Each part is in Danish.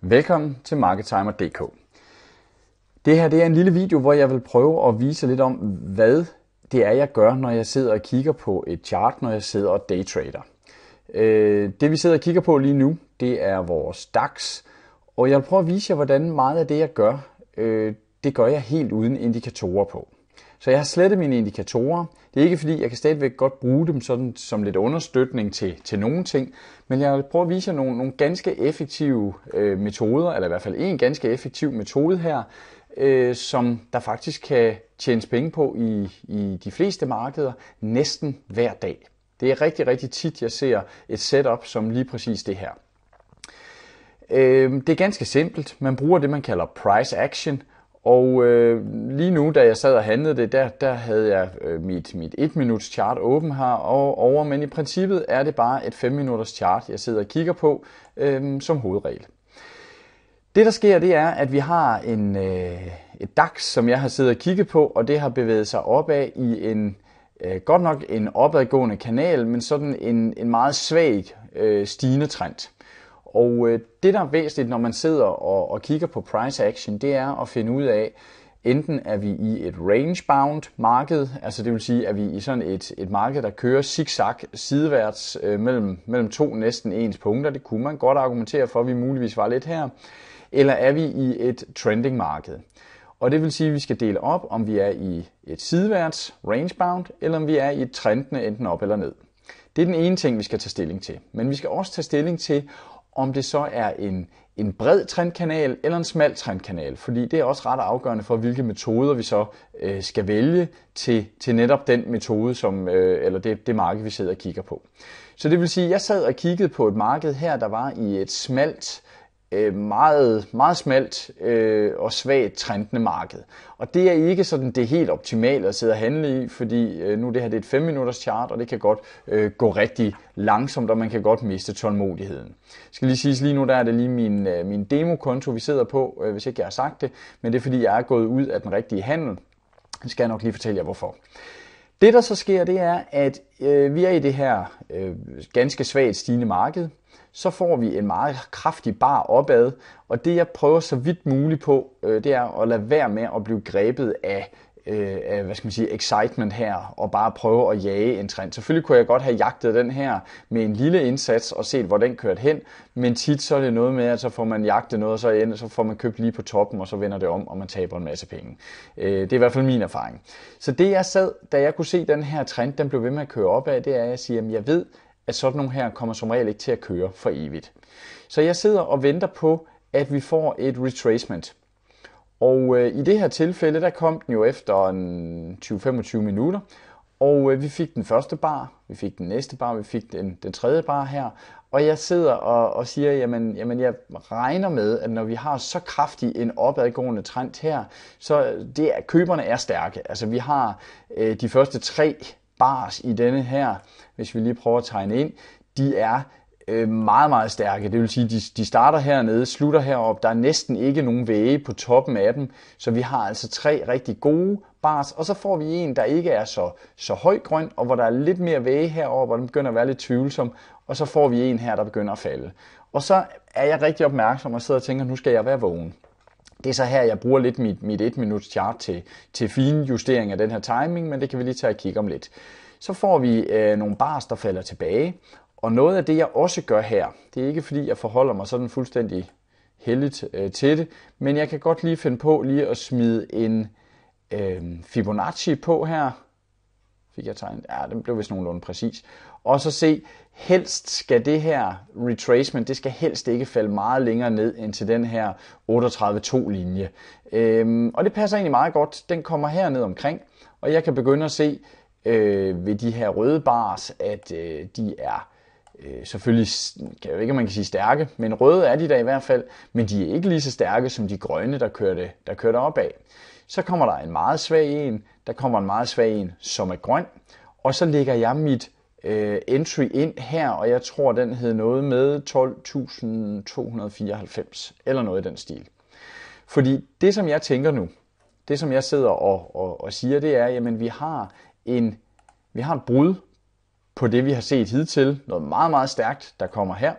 Velkommen til MarketTimer.dk. Det her det er en lille video, hvor jeg vil prøve at vise lidt om, hvad det er, jeg gør, når jeg sidder og kigger på et chart, når jeg sidder og daytrader. Øh, det vi sidder og kigger på lige nu, det er vores DAX, og jeg vil prøve at vise jer, hvordan meget af det, jeg gør, øh, det gør jeg helt uden indikatorer på. Så jeg har slettet mine indikatorer. Det er ikke fordi, jeg kan stadigvæk godt bruge dem sådan, som lidt understøtning til, til nogle ting, men jeg vil prøve at vise jer nogle, nogle ganske effektive øh, metoder, eller i hvert fald en ganske effektiv metode her, øh, som der faktisk kan tjenes penge på i, i de fleste markeder næsten hver dag. Det er rigtig, rigtig tit, jeg ser et setup som lige præcis det her. Øh, det er ganske simpelt. Man bruger det, man kalder price action – og øh, lige nu, da jeg sad og handlede det, der, der havde jeg øh, mit, mit 1 minuts chart åben her og over, men i princippet er det bare et 5 minutters chart, jeg sidder og kigger på øh, som hovedregel. Det der sker, det er, at vi har en, øh, et DAX, som jeg har siddet og kigget på, og det har bevæget sig opad i en, øh, godt nok en opadgående kanal, men sådan en, en meget svag øh, stigende trend. Og øh, det, der er væsentligt, når man sidder og, og kigger på price action, det er at finde ud af, enten er vi i et range-bound marked, altså det vil sige, at vi i sådan et, et marked, der kører zigzag sideværts øh, mellem, mellem to næsten ens punkter, det kunne man godt argumentere for, at vi muligvis var lidt her, eller er vi i et trending-marked? Og det vil sige, at vi skal dele op, om vi er i et sideværts range-bound, eller om vi er i et trendende enten op eller ned. Det er den ene ting, vi skal tage stilling til. Men vi skal også tage stilling til, om det så er en, en bred trendkanal eller en smal trendkanal, fordi det er også ret afgørende for, hvilke metoder vi så øh, skal vælge til, til netop den metode, som, øh, eller det, det marked, vi sidder og kigger på. Så det vil sige, at jeg sad og kiggede på et marked her, der var i et smalt øh, meget, meget smalt øh, og svagt trendende marked. Og det er ikke sådan det helt optimale at sidde og handle i, fordi øh, nu det her det er et 5 minutters chart, og det kan godt øh, gå rigtig langsomt, og man kan godt miste tålmodigheden. Jeg skal lige sige, lige nu der er det lige min, øh, min demokonto, vi sidder på, øh, hvis ikke jeg har sagt det, men det er fordi, jeg er gået ud af den rigtige handel. Jeg skal nok lige fortælle jer hvorfor. Det der så sker, det er, at øh, vi er i det her øh, ganske svagt stigende marked så får vi en meget kraftig bar opad, og det jeg prøver så vidt muligt på, øh, det er at lade være med at blive grebet af øh, af, hvad skal man sige, excitement her, og bare prøve at jage en trend. Selvfølgelig kunne jeg godt have jagtet den her med en lille indsats og set, hvor den kørte hen, men tit så er det noget med, at så får man jagtet noget, og så, ender, så får man købt lige på toppen, og så vender det om, og man taber en masse penge. Øh, det er i hvert fald min erfaring. Så det jeg sad, da jeg kunne se den her trend, den blev ved med at køre op af, det er, at jeg siger, at jeg ved, at sådan nogle her kommer som regel ikke til at køre for evigt. Så jeg sidder og venter på, at vi får et retracement. Og øh, i det her tilfælde, der kom den jo efter 20-25 minutter, og øh, vi fik den første bar, vi fik den næste bar, vi fik den, den tredje bar her, og jeg sidder og, og siger, jamen, jamen jeg regner med, at når vi har så kraftig en opadgående trend her, så det, er, køberne er stærke. Altså vi har øh, de første tre bars i denne her, hvis vi lige prøver at tegne ind, de er øh, meget, meget stærke. Det vil sige, de, de starter hernede, slutter heroppe. Der er næsten ikke nogen væge på toppen af dem. Så vi har altså tre rigtig gode bars. Og så får vi en, der ikke er så, så høj grøn, og hvor der er lidt mere væge heroppe, og den begynder at være lidt tvivlsom. Og så får vi en her, der begynder at falde. Og så er jeg rigtig opmærksom og sidder og tænker, nu skal jeg være vågen. Det er så her, jeg bruger lidt mit, mit 1 minuts chart til, til fine justering af den her timing, men det kan vi lige tage og kigge om lidt. Så får vi øh, nogle bars, der falder tilbage, og noget af det, jeg også gør her, det er ikke fordi, jeg forholder mig sådan fuldstændig heldigt øh, til det, men jeg kan godt lige finde på lige at smide en øh, Fibonacci på her, Fik jeg tegnet? Ja, den blev vist nogenlunde præcis. Og så se, helst skal det her retracement, det skal helst ikke falde meget længere ned end til den her 38.2 linje. Øhm, og det passer egentlig meget godt. Den kommer herned omkring, og jeg kan begynde at se øh, ved de her røde bars, at øh, de er øh, selvfølgelig, kan jeg jo ikke, man kan sige stærke, men røde er de da i hvert fald, men de er ikke lige så stærke som de grønne, der kørte, der kørte opad. Så kommer der en meget svag en, der kommer en meget svag en, som er grøn, og så lægger jeg mit øh, entry ind her, og jeg tror, den hed noget med 12.294, eller noget i den stil. Fordi det, som jeg tænker nu, det som jeg sidder og, og, og siger, det er, jamen vi har en vi har et brud på det, vi har set hidtil. Noget meget, meget stærkt, der kommer her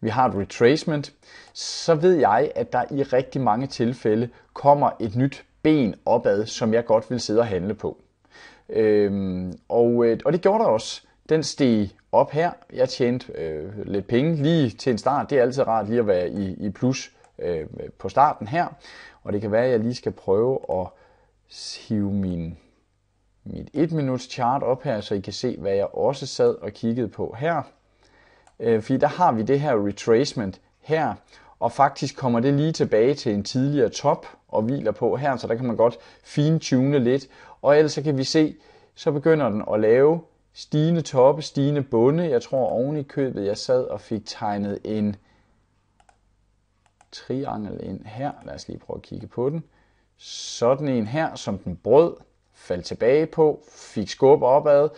vi har et retracement, så ved jeg, at der i rigtig mange tilfælde kommer et nyt ben opad, som jeg godt vil sidde og handle på. Øhm, og, øh, og det gjorde der også. Den steg op her. Jeg tjente øh, lidt penge lige til en start. Det er altid rart lige at være i, i plus øh, på starten her. Og det kan være, at jeg lige skal prøve at hive min, mit 1 minuts chart op her, så I kan se, hvad jeg også sad og kiggede på her øh, fordi der har vi det her retracement her, og faktisk kommer det lige tilbage til en tidligere top og hviler på her, så der kan man godt fintune lidt, og ellers så kan vi se, så begynder den at lave stigende toppe, stigende bunde. Jeg tror oven i købet, jeg sad og fik tegnet en triangel ind her. Lad os lige prøve at kigge på den. Sådan en her, som den brød, faldt tilbage på, fik skub opad,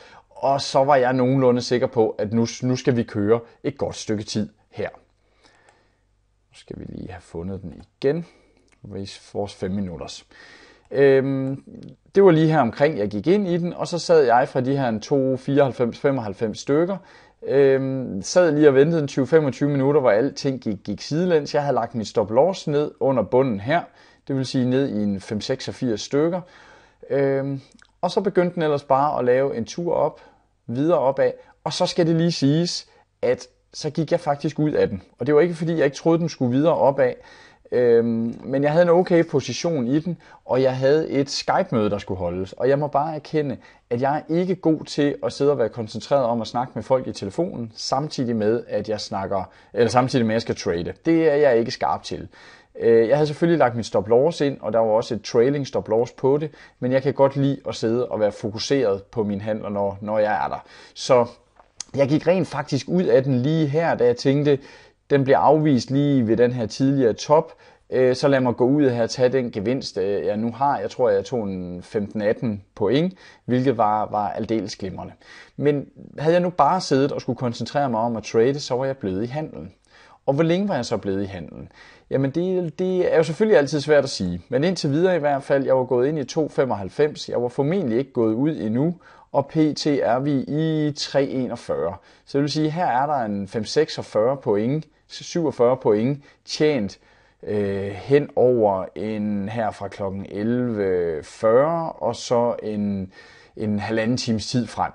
og så var jeg nogenlunde sikker på, at nu, nu skal vi køre et godt stykke tid her. Nu skal vi lige have fundet den igen. Vores 5 minutters. Øhm, det var lige her omkring, jeg gik ind i den, og så sad jeg fra de her 2, 94, 95 stykker, øhm, sad lige og ventede 20-25 minutter, hvor alting gik, gik sidelæns. Jeg havde lagt min stop loss ned under bunden her, det vil sige ned i en 5-86 stykker. Øhm, og så begyndte den ellers bare at lave en tur op, videre opad. Og så skal det lige siges, at så gik jeg faktisk ud af den. Og det var ikke fordi, jeg ikke troede, den skulle videre opad. Øhm, men jeg havde en okay position i den, og jeg havde et Skype-møde, der skulle holdes. Og jeg må bare erkende, at jeg er ikke god til at sidde og være koncentreret om at snakke med folk i telefonen, samtidig med, at jeg snakker, eller samtidig med, at jeg skal trade. Det er jeg ikke skarp til. Øh, jeg havde selvfølgelig lagt min stop loss ind, og der var også et trailing stop loss på det, men jeg kan godt lide at sidde og være fokuseret på min handler, når, når jeg er der. Så jeg gik rent faktisk ud af den lige her, da jeg tænkte, den bliver afvist lige ved den her tidligere top, øh, så lad mig gå ud her og tage den gevinst, øh, jeg nu har. Jeg tror, jeg tog en 15-18 point, hvilket var, var aldeles glimrende. Men havde jeg nu bare siddet og skulle koncentrere mig om at trade, så var jeg blevet i handelen. Og hvor længe var jeg så blevet i handelen? Jamen det, det er jo selvfølgelig altid svært at sige, men indtil videre i hvert fald, jeg var gået ind i 2,95, jeg var formentlig ikke gået ud endnu, og pt er vi i 3,41. Så det vil sige, her er der en 5,46 point, 47 point tjent øh, hen over en her fra klokken 11.40 og så en, en halvanden times tid frem.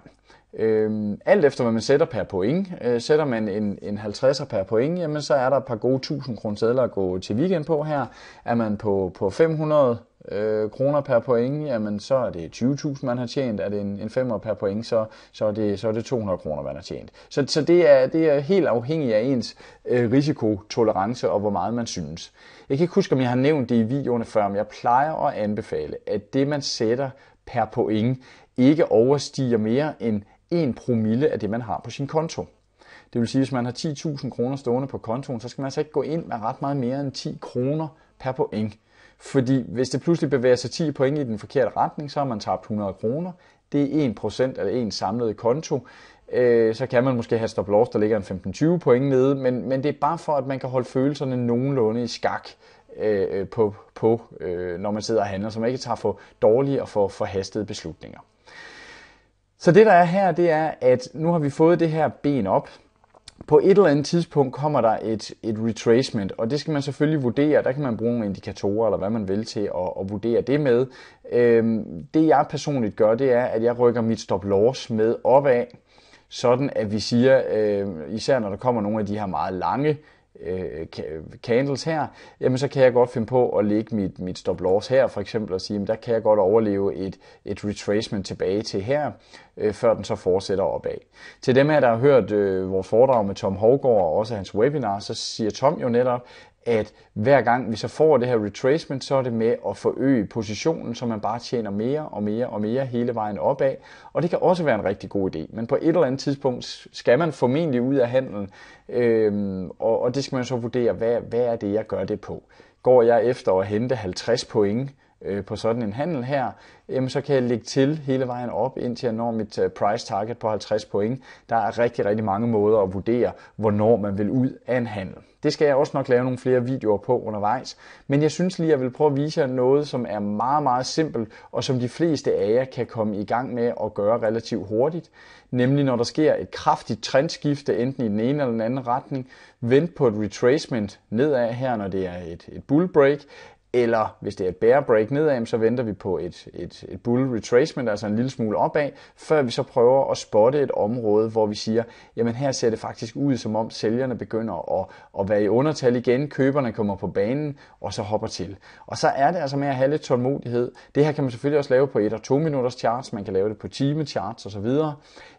Øhm, alt efter hvad man sætter per point. Øh, sætter man en, en 50'er per point, jamen så er der et par gode 1000 kroner sædler at gå til weekend på her. Er man på, på 500 øh, kroner per point, jamen så er det 20.000 man har tjent. Er det en, en 5'er per point, så, så, er det, så er det 200 kroner man har tjent. Så, så det, er, det er helt afhængigt af ens øh, risikotolerance og hvor meget man synes. Jeg kan ikke huske, om jeg har nævnt det i videoerne før, men jeg plejer at anbefale, at det man sætter per point ikke overstiger mere end 1 promille af det, man har på sin konto. Det vil sige, at hvis man har 10.000 kroner stående på kontoen, så skal man altså ikke gå ind med ret meget mere end 10 kroner per point. Fordi hvis det pludselig bevæger sig 10 point i den forkerte retning, så har man tabt 100 kroner. Det er 1% af en samlet konto. Øh, så kan man måske have stop loss, der ligger en 15-20 point nede, men, men det er bare for, at man kan holde følelserne nogenlunde i skak, øh, på, på øh, når man sidder og handler, så man ikke tager for dårlige og for forhastede beslutninger. Så det der er her, det er, at nu har vi fået det her ben op. På et eller andet tidspunkt kommer der et, et retracement, og det skal man selvfølgelig vurdere. Der kan man bruge nogle indikatorer eller hvad man vil til at, at vurdere det med. Øhm, det jeg personligt gør, det er, at jeg rykker mit stop loss med opad, sådan at vi siger, øh, især når der kommer nogle af de her meget lange øh, candles her, jamen så kan jeg godt finde på at lægge mit, mit stop loss her for eksempel og sige, jamen der kan jeg godt overleve et, et retracement tilbage til her, Øh, før den så fortsætter opad. Til dem her, der har hørt øh, vores foredrag med Tom Hovgaard og også hans webinar, så siger Tom jo netop, at hver gang vi så får det her retracement, så er det med at forøge positionen, så man bare tjener mere og mere og mere hele vejen opad. Og det kan også være en rigtig god idé. Men på et eller andet tidspunkt skal man formentlig ud af handlen, øhm, og, og det skal man så vurdere, hvad, hvad er det, jeg gør det på? Går jeg efter at hente 50 point Øh, på sådan en handel her, jamen så kan jeg lægge til hele vejen op, indtil jeg når mit øh, price target på 50 point. Der er rigtig, rigtig mange måder at vurdere, hvornår man vil ud af en handel. Det skal jeg også nok lave nogle flere videoer på undervejs, men jeg synes lige, at jeg vil prøve at vise jer noget, som er meget, meget simpelt, og som de fleste af jer kan komme i gang med at gøre relativt hurtigt, nemlig når der sker et kraftigt trendskifte, enten i den ene eller den anden retning, vent på et retracement nedad her, når det er et, et bull break, eller hvis det er et bear break nedad, så venter vi på et, et, et bull retracement, altså en lille smule opad, før vi så prøver at spotte et område, hvor vi siger, jamen her ser det faktisk ud, som om sælgerne begynder at, at være i undertal igen, køberne kommer på banen, og så hopper til. Og så er det altså med at have lidt tålmodighed. Det her kan man selvfølgelig også lave på 1 og 2 minutters charts, man kan lave det på time charts osv.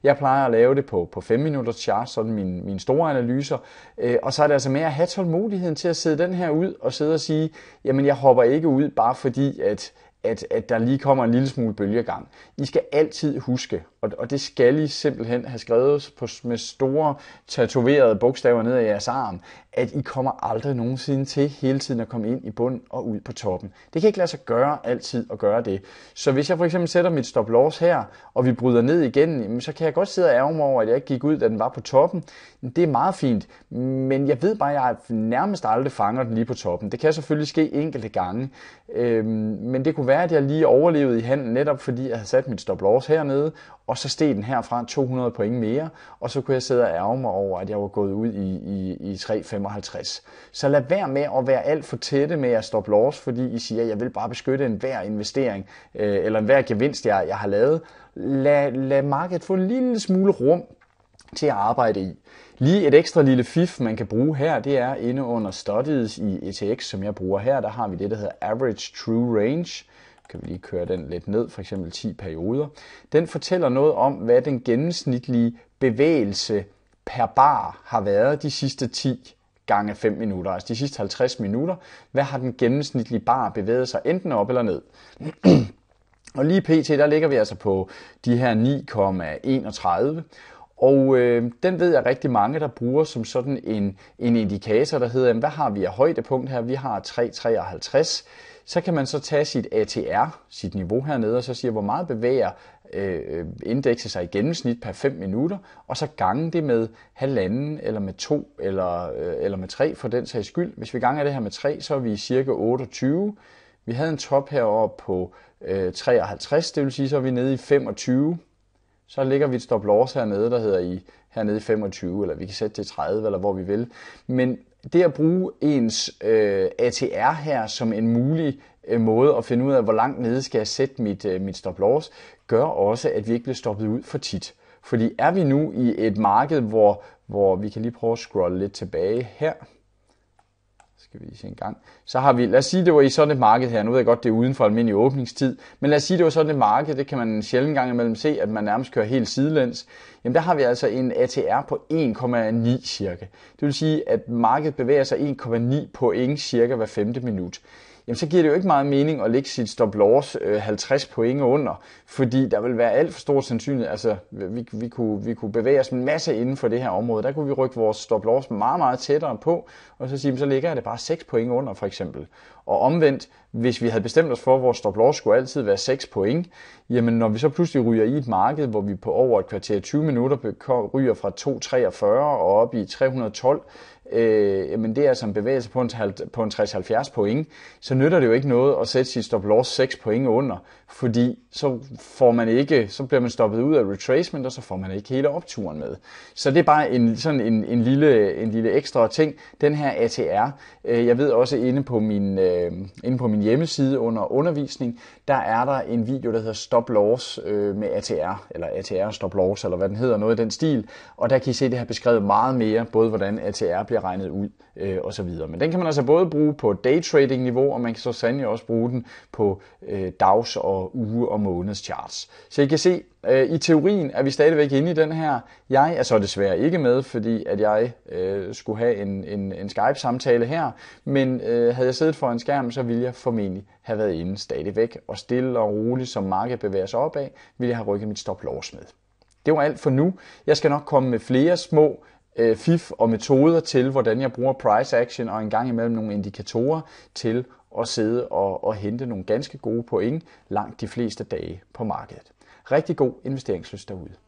Jeg plejer at lave det på, på 5 minutters charts, sådan mine, mine store analyser. Øh, og så er det altså med at have tålmodigheden til at sidde den her ud og sidde og sige, jamen jeg hopper ikke ud bare fordi, at, at, at der lige kommer en lille smule bølgegang. I skal altid huske, og, og det skal I simpelthen have skrevet på, med store tatoverede bogstaver ned i jeres arm, at I kommer aldrig nogensinde til hele tiden at komme ind i bund og ud på toppen. Det kan ikke lade sig gøre altid at gøre det. Så hvis jeg for eksempel sætter mit stop loss her, og vi bryder ned igen, så kan jeg godt sidde og ærge mig over, at jeg ikke gik ud, da den var på toppen. Det er meget fint, men jeg ved bare, at jeg nærmest aldrig fanger den lige på toppen. Det kan selvfølgelig ske enkelte gange, øhm, men det kunne være, at jeg lige overlevede i handen, netop fordi jeg havde sat mit stop loss hernede, og så steg den herfra 200 point mere, og så kunne jeg sidde og ærge mig over, at jeg var gået ud i, i, i 3,55. Så lad være med at være alt for tætte med at stoppe loss, fordi I siger, at jeg vil bare beskytte enhver investering, øh, eller enhver gevinst, jeg, jeg har lavet. Lad, lad markedet få en lille smule rum til at arbejde i. Lige et ekstra lille fif, man kan bruge her, det er inde under studies i ETX, som jeg bruger her, der har vi det, der hedder Average True Range kan vi lige køre den lidt ned, for eksempel 10 perioder, den fortæller noget om, hvad den gennemsnitlige bevægelse per bar har været de sidste 10 gange 5 minutter, altså de sidste 50 minutter. Hvad har den gennemsnitlige bar bevæget sig enten op eller ned? og lige pt, der ligger vi altså på de her 9,31. Og øh, den ved jeg rigtig mange, der bruger som sådan en, en indikator, der hedder, jamen, hvad har vi af højdepunkt her? Vi har 3,53. Så kan man så tage sit ATR, sit niveau hernede, og så sige, hvor meget bevæger øh, indekset sig i gennemsnit per 5 minutter, og så gange det med halvanden, eller med to, eller, øh, eller med tre for den sags skyld. Hvis vi ganger det her med 3, så er vi cirka 28. Vi havde en top heroppe på øh, 53, det vil sige, så er vi nede i 25. Så ligger vi et stop loss hernede, der hedder i hernede i 25, eller vi kan sætte til 30, eller hvor vi vil. Men det at bruge ens øh, ATR her som en mulig øh, måde at finde ud af, hvor langt nede skal jeg sætte mit, øh, mit stop loss, gør også, at vi ikke bliver stoppet ud for tit. Fordi er vi nu i et marked, hvor, hvor vi kan lige prøve at scrolle lidt tilbage her, skal vi lige se en gang, så har vi, lad os sige, det var i sådan et marked her, nu ved jeg godt, det er uden for almindelig åbningstid, men lad os sige, det var sådan et marked, det kan man sjældent gang imellem se, at man nærmest kører helt sidelæns, jamen der har vi altså en ATR på 1,9 cirka. Det vil sige, at markedet bevæger sig 1,9 point cirka hver femte minut jamen så giver det jo ikke meget mening at lægge sit stop loss 50 øh, point under, fordi der vil være alt for stor sandsynlighed, altså vi, vi, kunne, vi kunne bevæge os en masse inden for det her område, der kunne vi rykke vores stop loss meget, meget tættere på, og så sige, så ligger jeg det bare 6 point under for eksempel. Og omvendt, hvis vi havde bestemt os for, at vores stop loss skulle altid være 6 point, jamen når vi så pludselig ryger i et marked, hvor vi på over et kvarter 20 minutter ryger fra 2,43 og op i 312, øh, jamen det er altså en bevægelse på en, på en 60-70 point, så nytter det jo ikke noget at sætte sin stop loss 6 point under, fordi så får man ikke, så bliver man stoppet ud af retracement, og så får man ikke hele opturen med. Så det er bare en, sådan en, en, lille, en lille ekstra ting. Den her ATR, øh, jeg ved også inde på, min, øh, inde på min hjemmeside under undervisning, der er der en video, der hedder stop loss øh, med ATR, eller ATR stop loss, eller hvad den hedder, noget i den stil, og der kan I se det her beskrevet meget mere, både hvordan ATR bliver bliver regnet ud øh, osv. Men den kan man altså både bruge på daytrading niveau, og man kan så sandelig også bruge den på øh, dags- og uge- og måneds charts. Så I kan se, øh, i teorien er vi stadigvæk inde i den her. Jeg er så desværre ikke med, fordi at jeg øh, skulle have en, en, en Skype-samtale her, men øh, havde jeg siddet for en skærm, så ville jeg formentlig have været inde stadigvæk, og stille og roligt, som markedet bevæger sig opad, ville jeg have rykket mit stop-loss med. Det var alt for nu. Jeg skal nok komme med flere små øh, fif og metoder til, hvordan jeg bruger price action og en gang imellem nogle indikatorer til at sidde og, og hente nogle ganske gode point langt de fleste dage på markedet. Rigtig god investeringslyst derude.